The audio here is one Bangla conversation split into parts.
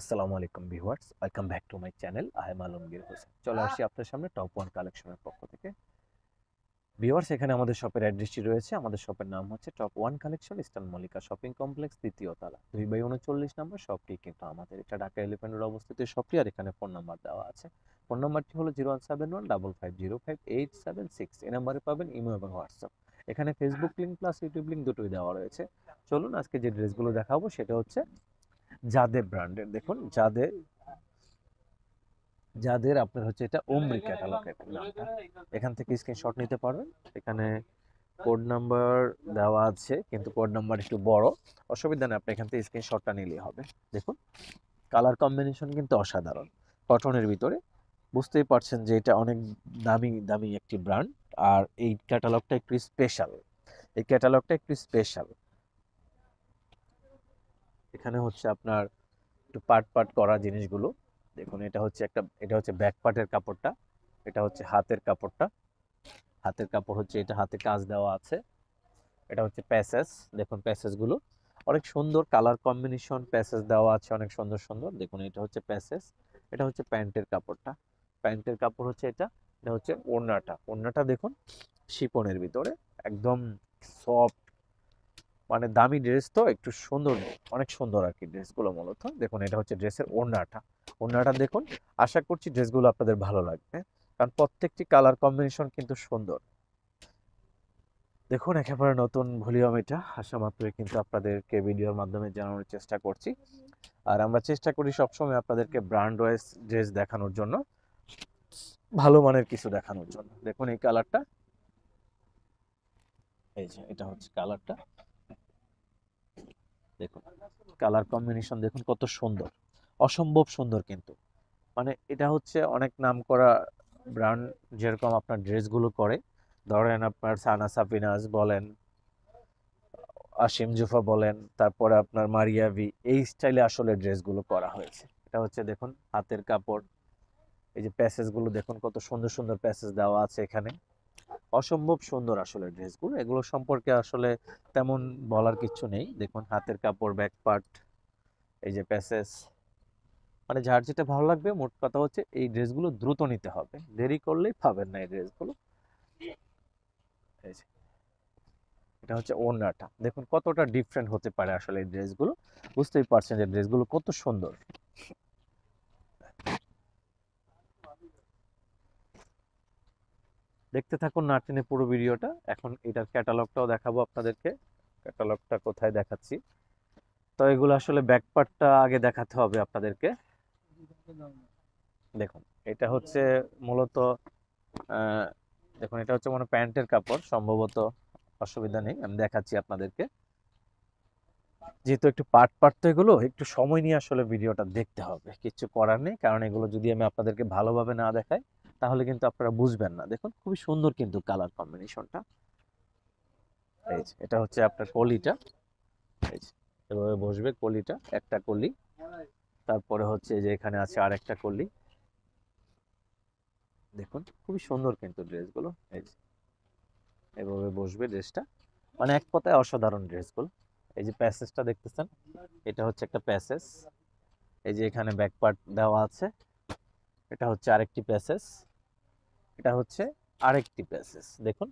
আসসালামু আলাইকুম viewers welcome back to my channel I am Alamgir Hossain চলে আসি আপনার সামনে টপ ওয়ান কালেকশনের পক্ষ থেকে ভিউয়ার্স এখানে আমাদের শপের অ্যাড্রেসটি রয়েছে আমাদের শপের নাম হচ্ছে top one collection eastern Mallika shopping complex দ্বিতীয় তালা দুই বাই উনচল্লিশ নম্বর শপটি কিন্তু আমাদের এটা ঢাকা এলিফেন্ট রোড অবস্থিত শপটি আর এখানে ফোন নাম্বার দেওয়া আছে ফোন নাম্বারটি হলো zero one seven one double five zero five eight seven six এ নাম্বারে পাবেন ইমো এবং হোয়াটসঅ্যাপ এখানে Facebook link plus YouTube link দুটোই দেওয়া রয়েছে চলুন আজকে যে ড্রেসগুলো দেখাবো সেটা হচ্ছে জাদে ব্র্যান্ডের দেখুন জাদে যাদের আপনার হচ্ছে এটা ওমরি ক্যাটালগের নামটা এখান থেকে স্ক্রিনশট নিতে পারবেন এখানে কোড নাম্বার দেওয়া আছে কিন্তু কোড নাম্বার একটু বড় অসুবিধা নেই আপনি এখান থেকে স্ক্রিনশটটা নিলেই হবে দেখুন কালার কম্বিনেশন কিন্তু অসাধারণ কটনের ভিতরে বুঝতেই পারছেন যে এটা অনেক দামি দামি একটি ব্র্যান্ড আর এই ক্যাটালগটা একটু স্পেশাল এই ক্যাটালগটা একটু স্পেশাল এখানে হচ্ছে আপনার একটু পাট পাট করা জিনিসগুলো দেখুন এটা হচ্ছে একটা এটা হচ্ছে ব্যাক পার্টের কাপড়টা এটা হচ্ছে হাতের কাপড়টা হাতের কাপড় হচ্ছে এটা হাতে কাজ দেওয়া আছে এটা হচ্ছে প্যাসেজ দেখুন প্যাসেজগুলো অনেক সুন্দর কালার কম্বিনেশন প্যাসেজ দেওয়া আছে অনেক সুন্দর সুন্দর দেখুন এটা হচ্ছে প্যাসেজ এটা হচ্ছে প্যান্টের কাপড়টা প্যান্টের কাপড় হচ্ছে এটা এটা হচ্ছে ওড়নাটা ওড়নাটা দেখুন শিপনের ভিতরে একদম সফট মানে দামি ড্রেস তো একটু সুন্দর অনেক সুন্দর আর কি ড্রেসগুলো মূলত দেখুন এটা হচ্ছে ড্রেসের ওড়নাটা ওড়নাটা দেখুন আশা করছি ড্রেসগুলো আপনাদের ভালো লাগবে কারণ প্রত্যেকটি কালার কম্বিনেশন কিন্তু সুন্দর দেখুন একেবারে নতুন ভলিউম এটা আসা মাত্রই কিন্তু আপনাদেরকে ভিডিওর মাধ্যমে জানানোর চেষ্টা করছি আর আমরা চেষ্টা করি সবসময় আপনাদেরকে ব্র্যান্ড ওয়াইজ ড্রেস দেখানোর জন্য ভালো মানের কিছু দেখানোর জন্য দেখুন এই কালারটা এই যে এটা হচ্ছে কালারটা দেখুন কালার কম্বিনেশন দেখুন কত সুন্দর অসম্ভব সুন্দর কিন্তু মানে এটা হচ্ছে অনেক নাম করা ব্র্যান্ড যেরকম আপনার ড্রেসগুলো করে ধরেন আপনার সানা সাফিনাস বলেন আসিম জুফা বলেন তারপরে আপনার ভি এই স্টাইলে আসলে ড্রেসগুলো করা হয়েছে এটা হচ্ছে দেখুন হাতের কাপড় এই যে প্যাসেজগুলো দেখুন কত সুন্দর সুন্দর প্যাসেজ দেওয়া আছে এখানে অসম্ভব সুন্দর আসলে ড্রেসগুলো এগুলো সম্পর্কে আসলে তেমন বলার কিছু নেই দেখুন হাতের কাপড় ব্যাক পার্ট এই যে প্যাসেস মানে যার যেটা ভালো লাগবে মোট কথা হচ্ছে এই ড্রেসগুলো দ্রুত নিতে হবে দেরি করলেই পাবেন না এই ড্রেসগুলো এটা হচ্ছে ওনাটা দেখুন কতটা ডিফারেন্ট হতে পারে আসলে এই ড্রেসগুলো বুঝতেই পারছেন যে ড্রেসগুলো কত সুন্দর দেখতে থাকুন নার্টিনের পুরো ভিডিওটা এখন এটার ক্যাটালগটাও দেখাবো আপনাদেরকে ক্যাটালগটা কোথায় দেখাচ্ছি তো এগুলো আসলে ব্যাকপার্টটা আগে দেখাতে হবে আপনাদেরকে দেখুন এটা হচ্ছে মূলত দেখুন এটা হচ্ছে মানে প্যান্টের কাপড় সম্ভবত অসুবিধা নেই আমি দেখাচ্ছি আপনাদেরকে যেহেতু একটু পার্ট পার্ট তো এগুলো একটু সময় নিয়ে আসলে ভিডিওটা দেখতে হবে কিছু করার নেই কারণ এগুলো যদি আমি আপনাদেরকে ভালোভাবে না দেখাই তাহলে কিন্তু আপনারা বুঝবেন না দেখুন খুবই সুন্দর কিন্তু কালার কম্বিনেশনটা এটা হচ্ছে আপনার কলিটা এভাবে বসবে কলিটা একটা কলি তারপরে হচ্ছে যে এখানে আছে আর একটা কলি দেখুন খুবই সুন্দর কিন্তু ড্রেসগুলো এই এভাবে বসবে ড্রেসটা মানে এক কথায় অসাধারণ ড্রেসগুলো এই যে প্যাসেজটা দেখতেছেন এটা হচ্ছে একটা প্যাসেজ এই যে এখানে ব্যাক পার্ট দেওয়া আছে এটা হচ্ছে আরেকটি প্যাসেজ এটা হচ্ছে আরেকটি প্যাসেজ দেখুন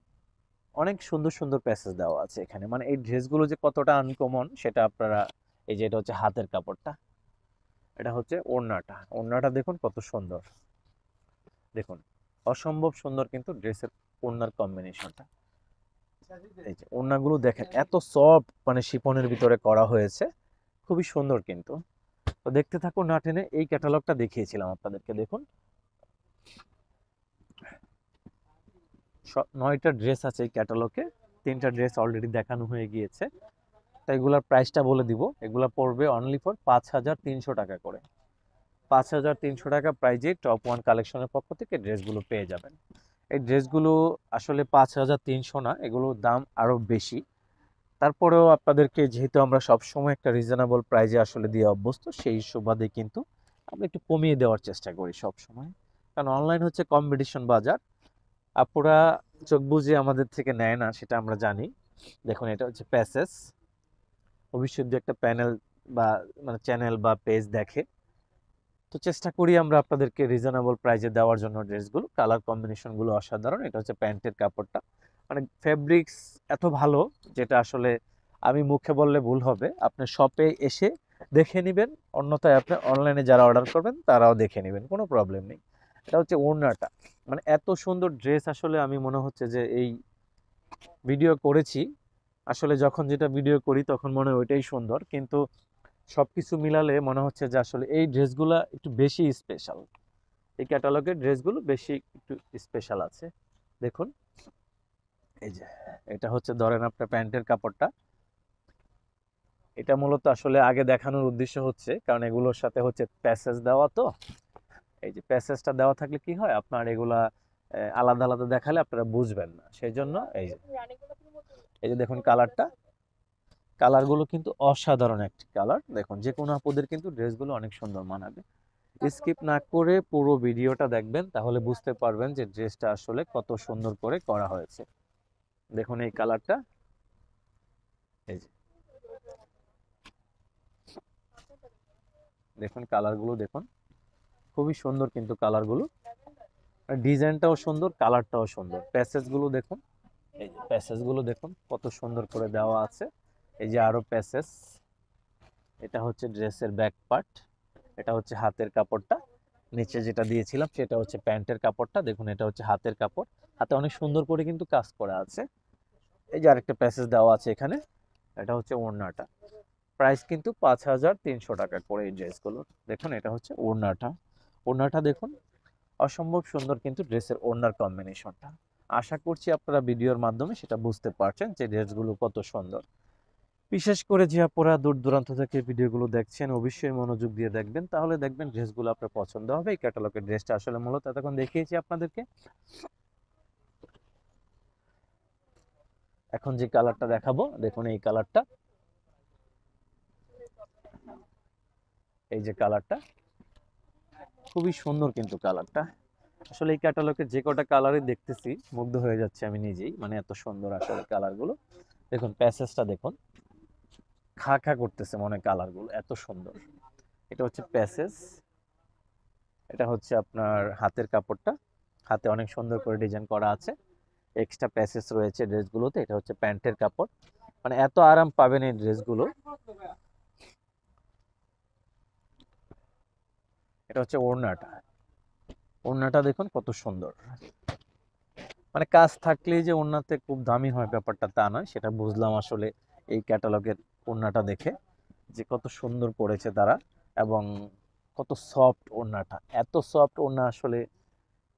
অনেক সুন্দর সুন্দর প্যাসেজ দেওয়া আছে এখানে মানে এই ড্রেসগুলো যে কতটা আনকমন সেটা আপনারা এই যে এটা হচ্ছে হাতের কাপড়টা এটা হচ্ছে ওড়নাটা ওড়নাটা দেখুন কত সুন্দর দেখুন অসম্ভব সুন্দর কিন্তু ড্রেসের ওড়নার কম্বিনেশনটা এই যে ওড়নাগুলো দেখেন এত সফট মানে শিপনের ভিতরে করা হয়েছে খুবই সুন্দর কিন্তু তো দেখতে থাকুন না টেনে এই ক্যাটালগটা দেখিয়েছিলাম আপনাদেরকে দেখুন নয়টা ড্রেস আছে এই ক্যাটালগে তিনটা ড্রেস অলরেডি দেখানো হয়ে গিয়েছে তো এগুলার প্রাইসটা বলে দিব এগুলো পড়বে অনলি ফর পাঁচ হাজার তিনশো টাকা করে পাঁচ হাজার তিনশো টাকা প্রাইজে টপ ওয়ান কালেকশনের পক্ষ থেকে ড্রেসগুলো পেয়ে যাবেন এই ড্রেসগুলো আসলে পাঁচ হাজার তিনশো না এগুলোর দাম আরও বেশি তারপরেও আপনাদেরকে যেহেতু আমরা সবসময় একটা রিজনেবল প্রাইজে আসলে দিয়ে অভ্যস্ত সেই সুবাদে কিন্তু আমরা একটু কমিয়ে দেওয়ার চেষ্টা করি সব সময় কারণ অনলাইন হচ্ছে কম্পিটিশন বাজার আপুরা চোখ বুঝে আমাদের থেকে নেয় না সেটা আমরা জানি দেখুন এটা হচ্ছে প্যাসেজ অবশ্যই একটা প্যানেল বা মানে চ্যানেল বা পেজ দেখে তো চেষ্টা করি আমরা আপনাদেরকে রিজনেবল প্রাইজে দেওয়ার জন্য ড্রেসগুলো কালার কম্বিনেশনগুলো অসাধারণ এটা হচ্ছে প্যান্টের কাপড়টা মানে ফেব্রিক্স এত ভালো যেটা আসলে আমি মুখে বললে ভুল হবে আপনি শপে এসে দেখে নেবেন অন্যথায় আপনি অনলাইনে যারা অর্ডার করবেন তারাও দেখে নেবেন কোনো প্রবলেম নেই এটা হচ্ছে ওড়নাটা মানে এত সুন্দর ড্রেস আসলে আমি মনে হচ্ছে যে এই ভিডিও করেছি আসলে যখন যেটা ভিডিও করি তখন মনে হয় ওইটাই সুন্দর কিন্তু সব কিছু মিলালে মনে হচ্ছে যে আসলে এই ড্রেসগুলো একটু বেশি স্পেশাল এই ক্যাটালগের ড্রেসগুলো বেশি একটু স্পেশাল আছে দেখুন এই যে এটা হচ্ছে ধরেন আপনার প্যান্টের কাপড়টা এটা মূলত আসলে আগে দেখানোর উদ্দেশ্য হচ্ছে কারণ এগুলোর সাথে হচ্ছে প্যাসেজ দেওয়া তো এই যে প্যাসেজটা দেওয়া থাকলে কি হয় আপনার এগুলা আলাদা আলাদা দেখালে আপনারা বুঝবেন না সেই জন্য এই যে এই যে দেখুন কালারটা কালারগুলো কিন্তু অসাধারণ একটি কালার দেখুন যে কোনো আপুদের কিন্তু ড্রেসগুলো অনেক সুন্দর মানাবে স্কিপ না করে পুরো ভিডিওটা দেখবেন তাহলে বুঝতে পারবেন যে ড্রেসটা আসলে কত সুন্দর করে করা হয়েছে দেখুন এই কালারটা এই যে দেখুন কালারগুলো দেখুন খুবই সুন্দর কিন্তু কালারগুলো ডিজাইনটাও সুন্দর কালারটাও সুন্দর প্যাসেজগুলো দেখুন এই যে প্যাসেজগুলো দেখুন কত সুন্দর করে দেওয়া আছে এই যে আরও প্যাসেজ এটা হচ্ছে ড্রেসের ব্যাক পার্ট এটা হচ্ছে হাতের কাপড়টা নিচে যেটা দিয়েছিলাম সেটা হচ্ছে প্যান্টের কাপড়টা দেখুন এটা হচ্ছে হাতের কাপড় হাতে অনেক সুন্দর করে কিন্তু কাজ করা আছে এই যে আরেকটা প্যাসেজ দেওয়া আছে এখানে এটা হচ্ছে ওড়নাটা প্রাইস কিন্তু পাঁচ হাজার তিনশো টাকা করে এই ড্রেসগুলোর দেখুন এটা হচ্ছে ওড়নাটা ওনাটা দেখুন অসম্ভব সুন্দর কিন্তু ড্রেসের ওড়নার কম্বিনেশনটা আশা করছি আপনারা ভিডিওর মাধ্যমে সেটা বুঝতে পারছেন যে ড্রেসগুলো কত সুন্দর বিশেষ করে যে আপনারা দূর দূরান্ত থেকে ভিডিওগুলো দেখছেন অবশ্যই মনোযোগ দিয়ে দেখবেন তাহলে দেখবেন ড্রেসগুলো আপনার পছন্দ হবে এই ক্যাটালগের ড্রেসটা আসলে মূলত এতক্ষণ দেখিয়েছি আপনাদেরকে এখন যে কালারটা দেখাবো দেখুন এই কালারটা এই যে কালারটা খুবই সুন্দর কিন্তু কালারটা আসলে এই ক্যাটালগের যে কটা কালারই দেখতেছি মুগ্ধ হয়ে যাচ্ছে আমি নিজেই মানে এত সুন্দর আসলে কালারগুলো দেখুন প্যাসেজটা দেখুন খা খা করতেছে মনে কালারগুলো এত সুন্দর এটা হচ্ছে প্যাসেজ এটা হচ্ছে আপনার হাতের কাপড়টা হাতে অনেক সুন্দর করে ডিজাইন করা আছে এক্সট্রা প্যাসেজ রয়েছে ড্রেসগুলোতে এটা হচ্ছে প্যান্টের কাপড় মানে এত আরাম পাবেন এই ড্রেসগুলো এটা হচ্ছে ওড়নাটা ওড়নাটা দেখুন কত সুন্দর মানে কাজ থাকলেই যে ওড়নাতে খুব দামি হয় ব্যাপারটা তা নয় সেটা বুঝলাম আসলে এই ক্যাটালগের ওড়নাটা দেখে যে কত সুন্দর করেছে তারা এবং কত সফট ওড়নাটা এত সফট ওড়না আসলে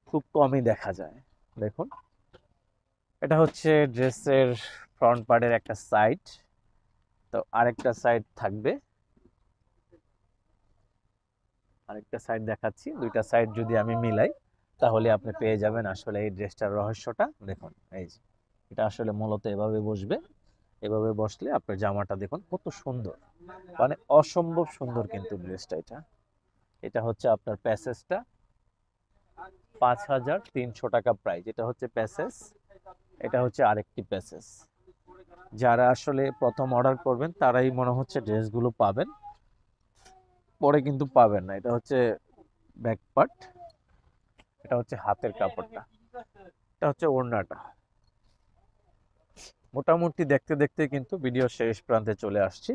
খুব কমই দেখা যায় দেখুন এটা হচ্ছে ড্রেসের ফ্রন্ট পার্টের একটা সাইড তো আরেকটা সাইড থাকবে আরেকটা সাইড দেখাচ্ছি দুইটা সাইড যদি আমি মিলাই তাহলে আপনি পেয়ে যাবেন আসলে এই ড্রেসটার রহস্যটা দেখুন এই যে এটা আসলে মূলত এভাবে বসবে এভাবে বসলে আপনার জামাটা দেখুন কত সুন্দর মানে অসম্ভব সুন্দর কিন্তু ড্রেসটা এটা এটা হচ্ছে আপনার প্যাসেজটা পাঁচ হাজার তিনশো টাকা প্রাইস এটা হচ্ছে প্যাসেজ এটা হচ্ছে আরেকটি প্যাসেজ যারা আসলে প্রথম অর্ডার করবেন তারাই মনে হচ্ছে ড্রেসগুলো পাবেন পরে কিন্তু পাবেন না এটা হচ্ছে ব্যাক পার্ট এটা হচ্ছে হাতের কাপড়টা এটা হচ্ছে ওড়নাটা মোটামুটি দেখতে দেখতে কিন্তু ভিডিও শেষ প্রান্তে চলে আসছি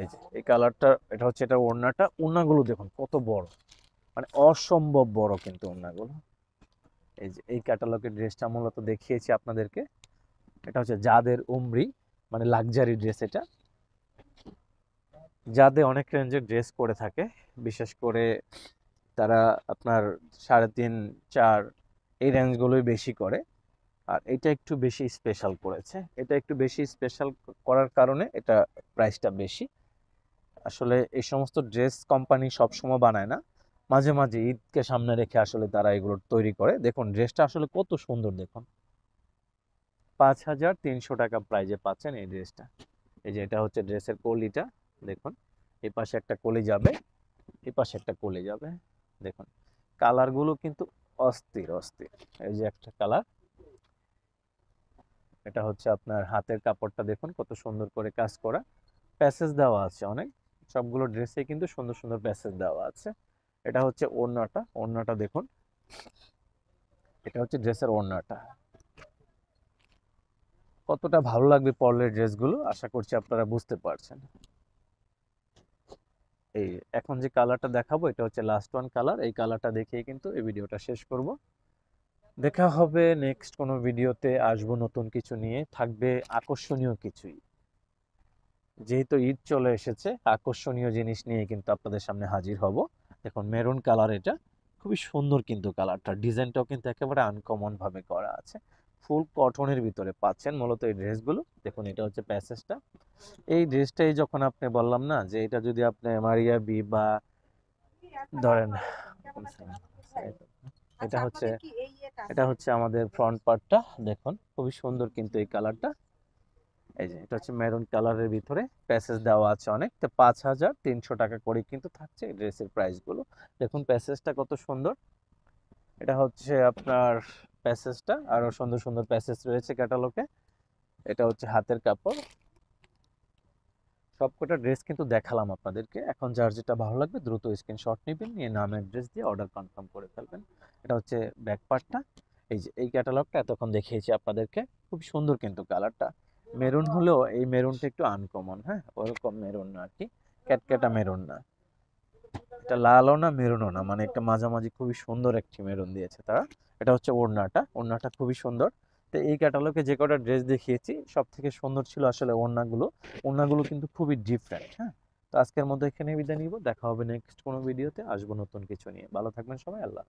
এই যে এই কালারটা এটা হচ্ছে এটা ওড়নাটা ওড়নাগুলো দেখুন কত বড় মানে অসম্ভব বড় কিন্তু ওড়নাগুলো এই যে এই ক্যাটালগের ড্রেসটা মূলত দেখিয়েছি আপনাদেরকে এটা হচ্ছে যাদের উমরি মানে লাক্সারি ড্রেস এটা যাদের অনেক রেঞ্জের ড্রেস পরে থাকে বিশেষ করে তারা আপনার সাড়ে তিন চার এই রেঞ্জগুলোই বেশি করে আর এটা একটু বেশি স্পেশাল করেছে এটা একটু বেশি স্পেশাল করার কারণে এটা প্রাইসটা বেশি আসলে এই সমস্ত ড্রেস কোম্পানি সবসময় বানায় না মাঝে মাঝে ঈদকে সামনে রেখে আসলে তারা এগুলো তৈরি করে দেখুন ড্রেসটা আসলে কত সুন্দর দেখুন পাঁচ হাজার তিনশো টাকা প্রাইজে পাচ্ছেন এই ড্রেসটা এই যে এটা হচ্ছে ড্রেসের কোলিটা দেখুন এ পাশে একটা কোলে যাবে এ পাশে একটা কোলে যাবে দেখুন কালারগুলো কিন্তু অস্থির অস্থির এই যে একটা কালার এটা হচ্ছে আপনার হাতের কাপড়টা দেখুন কত সুন্দর করে কাজ করা প্যাসেজ দেওয়া আছে অনেক সবগুলো ড্রেসে কিন্তু সুন্দর সুন্দর প্যাসেজ দেওয়া আছে এটা হচ্ছে ওড়নাটা ওড়নাটা দেখুন এটা হচ্ছে ড্রেসের ওড়নাটা কতটা ভালো লাগবে পরলের ড্রেসগুলো আশা করছি আপনারা বুঝতে পারছেন এই এখন যে কালারটা দেখাবো এটা হচ্ছে লাস্ট ওয়ান কালার এই কালারটা দেখিয়ে কিন্তু এই ভিডিওটা শেষ করব দেখা হবে নেক্সট কোনো ভিডিওতে আসবো নতুন কিছু নিয়ে থাকবে আকর্ষণীয় কিছুই যেহেতু ঈদ চলে এসেছে আকর্ষণীয় জিনিস নিয়ে কিন্তু আপনাদের সামনে হাজির হব দেখুন মেরুন কালার এটা খুবই সুন্দর কিন্তু কালারটা ডিজাইনটাও কিন্তু একেবারে আনকমনভাবে করা আছে ফুল কটনের ভিতরে পাচ্ছেন মূলত এই ড্রেসগুলো দেখুন এটা হচ্ছে প্যাসেজটা এই ড্রেসটাই যখন আপনি বললাম না যে এটা যদি আপনি মারিয়া বি বা ধরেন এটা হচ্ছে এটা হচ্ছে আমাদের ফ্রন্ট পার্টটা দেখুন খুবই সুন্দর কিন্তু এই কালারটা এই যে এটা হচ্ছে মেরুন কালারের ভিতরে প্যাসেজ দেওয়া আছে অনেক তো পাঁচ হাজার তিনশো টাকা করে কিন্তু থাকছে এই ড্রেসের প্রাইসগুলো দেখুন প্যাসেজটা কত সুন্দর এটা হচ্ছে আপনার প্যাসেজটা আরও সুন্দর সুন্দর প্যাসেজ রয়েছে ক্যাটালগে এটা হচ্ছে হাতের কাপড় সবকটা ড্রেস কিন্তু দেখালাম আপনাদেরকে এখন যার যেটা ভালো লাগবে দ্রুত স্ক্রিনশট নেবেন নিয়ে নাম অ্যাড্রেস দিয়ে অর্ডার কনফার্ম করে ফেলবেন এটা হচ্ছে ব্যাক পার্টটা এই যে এই ক্যাটালগটা এতক্ষণ দেখিয়েছি আপনাদেরকে খুব সুন্দর কিন্তু কালারটা মেরুন হলেও এই মেরুনটা একটু আনকমন হ্যাঁ ওরকম মেরুন না আর কি ক্যাটক্যাটা মেরুন না এটা লালও না মেরুনও না মানে একটা মাঝামাঝি খুবই সুন্দর একটি মেরুন দিয়েছে তারা এটা হচ্ছে ওড়নাটা ওড়নাটা খুবই সুন্দর তো এই ক্যাটালগে যে কটা ড্রেস দেখিয়েছি সব থেকে সুন্দর ছিল আসলে ওড়নাগুলো ওড়নাগুলো কিন্তু খুবই ডিফারেন্ট হ্যাঁ তো আজকের মতো এখানে বিদায় নিব দেখা হবে নেক্সট কোনো ভিডিওতে আসবো নতুন কিছু নিয়ে ভালো থাকবেন সবাই আল্লাহ